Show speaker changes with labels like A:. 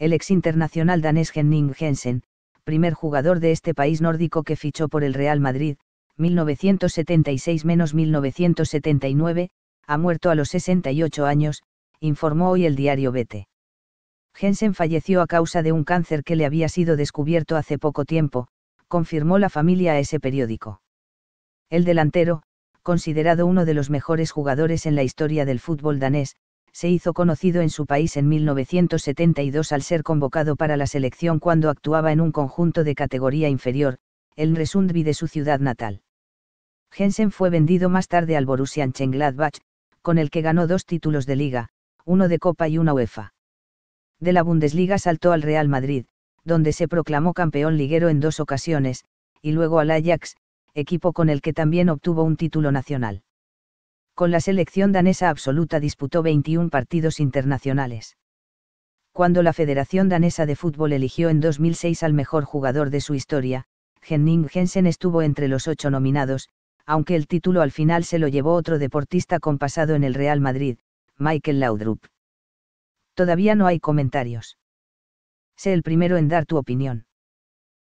A: el ex internacional danés Henning Jensen, primer jugador de este país nórdico que fichó por el Real Madrid, 1976-1979, ha muerto a los 68 años, informó hoy el diario Bete. Jensen falleció a causa de un cáncer que le había sido descubierto hace poco tiempo, confirmó la familia a ese periódico. El delantero, considerado uno de los mejores jugadores en la historia del fútbol danés, se hizo conocido en su país en 1972 al ser convocado para la selección cuando actuaba en un conjunto de categoría inferior, el Resundby de su ciudad natal. Jensen fue vendido más tarde al Borussia Mönchengladbach, con el que ganó dos títulos de liga, uno de Copa y una UEFA. De la Bundesliga saltó al Real Madrid, donde se proclamó campeón liguero en dos ocasiones, y luego al Ajax, equipo con el que también obtuvo un título nacional con la selección danesa absoluta disputó 21 partidos internacionales. Cuando la Federación Danesa de Fútbol eligió en 2006 al mejor jugador de su historia, Henning Jensen estuvo entre los ocho nominados, aunque el título al final se lo llevó otro deportista compasado en el Real Madrid, Michael Laudrup. Todavía no hay comentarios. Sé el primero en dar tu opinión.